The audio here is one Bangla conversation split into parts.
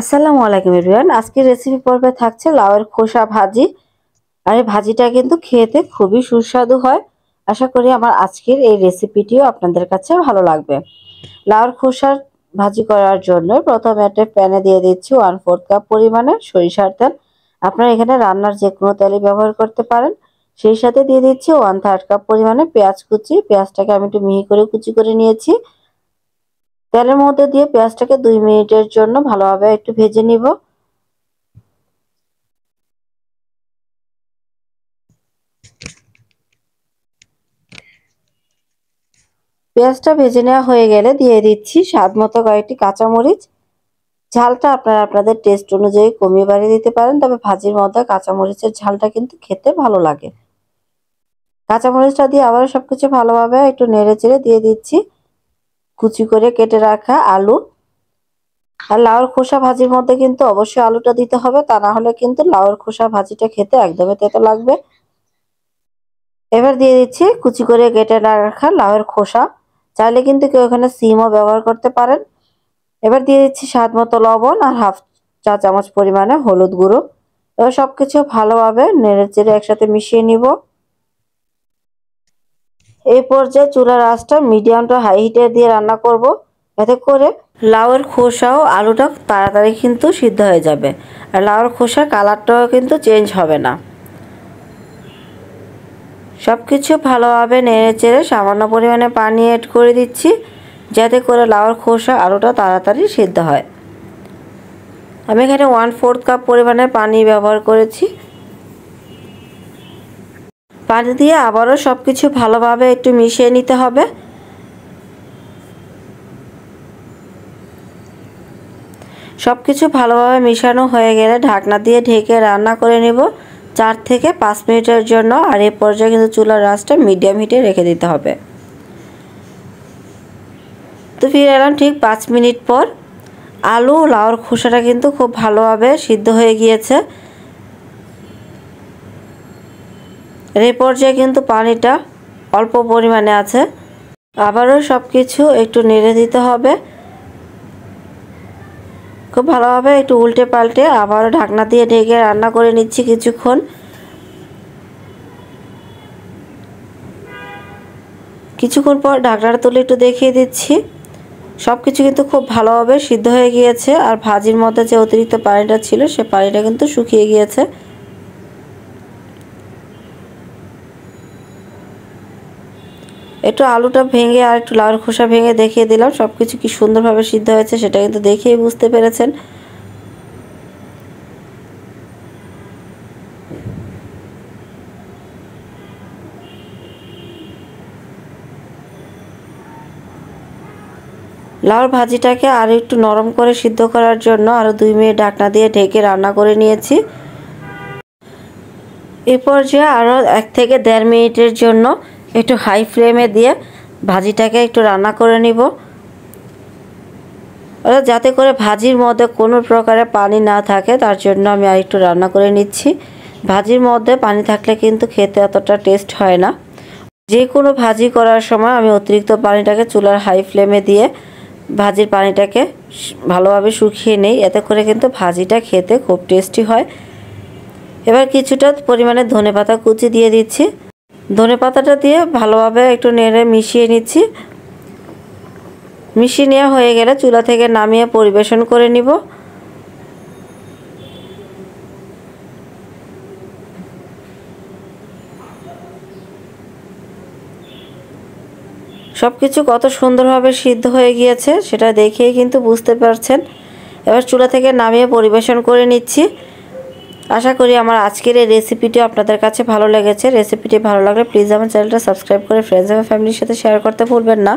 আসসালামু আলাইকুম এভরিওয়ান আজকের রেসিপি পর্বে থাকছে লাউয়ের খোসা ভাজি আর এই ভাজিটা কিন্তু খেতে খুবই সুস্বাদু হয় আশা করি আমার আজকের এই রেসিপিটিও আপনাদের কাছে ভালো লাগবে লাউয়ের খোসার ভাজি করার জন্য প্রথমে একটা প্যানে দিয়ে দিচ্ছি ওয়ান ফোর্থ কাপ পরিমাণে সরিষার তেল আপনারা এখানে রান্নার যে কোনো তেলই ব্যবহার করতে পারেন সেই সাথে দিয়ে দিচ্ছি ওয়ান থার্ড কাপ পরিমাণে পেঁয়াজ কুচি পেঁয়াজটাকে আমি একটু মিহি করে কুচি করে নিয়েছি তেলের মধ্যে দিয়ে পেঁয়াজটাকে দুই মিনিটের জন্য ভালোভাবে একটু ভেজে নিব পেঁয়াজটা ভেজে নেওয়া হয়ে গেলে দিয়ে দিচ্ছি স্বাদ মতো কয়েকটি কাঁচামরিচ ঝালটা আপনারা আপনাদের টেস্ট অনুযায়ী কমিয়ে বাড়িয়ে দিতে পারেন তবে ভাজির মধ্যে কাঁচামরিচের ঝালটা কিন্তু খেতে ভালো লাগে কাঁচামরিচটা দিয়ে আবারও সবকিছু ভালোভাবে একটু নেড়ে চেড়ে দিয়ে দিচ্ছি কুচি করে কেটে রাখা আলু আর লাউর খোসা ভাজির মধ্যে কিন্তু অবশ্যই আলুটা দিতে হবে তা না হলে কিন্তু লাউর খোসা ভাজিটা খেতে একদমই তেতো লাগবে এবার দিয়ে দিচ্ছি কুচি করে কেটে রাখা লাউয়ের খোসা চাইলে কিন্তু কেউ এখানে সিমও ব্যবহার করতে পারেন এবার দিয়ে দিচ্ছি স্বাদ মতো লবণ আর হাফ চা চামচ পরিমাণে হলুদ গুঁড়ো এবার সব কিছু ভালোভাবে নেড়ে চেড়ে একসাথে মিশিয়ে নিব এই পর্যায়ে চুলার আঁচটা মিডিয়াম টু হাই হিটে দিয়ে রান্না করব এতে করে লাউয়ের খোসা ও আলুটা তাড়াতাড়ি কিন্তু সিদ্ধ হয়ে যাবে আর লাউয়ের খোসার কালারটাও কিন্তু চেঞ্জ হবে না সব কিছু ভালোভাবে নেড়ে চেড়ে সামান্য পরিমাণে পানি অ্যাড করে দিচ্ছি যাতে করে লাউয়ের খোসা আলুটা তাড়াতাড়ি সিদ্ধ হয় আমি এখানে ওয়ান ফোর্থ কাপ পরিমাণে পানি ব্যবহার করেছি পানি দিয়ে আবারও সব কিছু ভালোভাবে একটু মিশিয়ে নিতে হবে সব কিছু ভালোভাবে মিশানো হয়ে গেলে ঢাকনা দিয়ে ঢেকে রান্না করে নেব চার থেকে পাঁচ মিনিটের জন্য আর এ পর্যায়ে কিন্তু চুলার রাসটা মিডিয়াম হিটে রেখে দিতে হবে তো ফিরে এলাম ঠিক পাঁচ মিনিট পর আলু লাউর খোসাটা কিন্তু খুব ভালোভাবে সিদ্ধ হয়ে গিয়েছে এ পর্যায়ে কিন্তু পানিটা অল্প পরিমাণে আছে আবারও সব কিছু একটু নেড়ে দিতে হবে খুব ভালোভাবে একটু উল্টে পাল্টে আবারও ঢাকনা দিয়ে ঢেকে রান্না করে নিচ্ছি কিছুক্ষণ কিছুক্ষণ পর ঢাকনাটা তুলে একটু দেখিয়ে দিচ্ছি সব কিছু কিন্তু খুব ভালোভাবে সিদ্ধ হয়ে গিয়েছে আর ভাজির মধ্যে যে অতিরিক্ত পানিটা ছিল সে পানিটা কিন্তু শুকিয়ে গিয়েছে একটু আলুটা ভেঙে আর একটু লাউর খোসা ভেঙে দেখিয়ে দিলাম সব কিছু কি সুন্দরভাবে সিদ্ধ হয়েছে সেটা কিন্তু দেখেই বুঝতে পেরেছেন লাউর ভাজিটাকে আর একটু নরম করে সিদ্ধ করার জন্য আরও দুই মিনিট ডাকনা দিয়ে ঢেকে রান্না করে নিয়েছি এ পর্যায়ে আরও এক থেকে দেড় মিনিটের জন্য একটু হাই ফ্লেমে দিয়ে ভাজিটাকে একটু রান্না করে নিব যাতে করে ভাজির মধ্যে কোনো প্রকারে পানি না থাকে তার জন্য আমি আর একটু রান্না করে নিচ্ছি ভাজির মধ্যে পানি থাকলে কিন্তু খেতে এতটা টেস্ট হয় না যে কোনো ভাজি করার সময় আমি অতিরিক্ত পানিটাকে চুলার হাই ফ্লেমে দিয়ে ভাজির পানিটাকে ভালোভাবে শুকিয়ে নেই এতে করে কিন্তু ভাজিটা খেতে খুব টেস্টি হয় এবার কিছুটা পরিমাণে ধনে পাতা কুচি দিয়ে দিচ্ছি ধনে পাতাটা দিয়ে ভালোভাবে একটু নেড়ে মিশিয়ে নিচ্ছি মিশিয়ে নেওয়া হয়ে গেলে চুলা থেকে নামিয়ে পরিবেশন করে নিব সব কিছু কত সুন্দরভাবে সিদ্ধ হয়ে গিয়েছে সেটা দেখেই কিন্তু বুঝতে পারছেন এবার চুলা থেকে নামিয়ে পরিবেশন করে নিচ্ছি আশা করি আমার আজকের এই রেসিপিটি আপনাদের কাছে ভালো লেগেছে রেসিপিটি ভালো লাগলে প্লিজ আমার চ্যানেলটা সাবস্ক্রাইব করে ফ্রেন্ডস এবং ফ্যামিলির সাথে শেয়ার করতে ভুলবেন না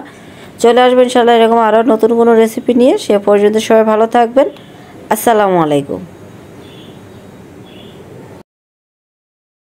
চলে আসবেন ইনশাআল্লাহ এরকম আরও নতুন কোনো রেসিপি নিয়ে সে পর্যন্ত সবাই ভালো থাকবেন আসসালামু আলাইকুম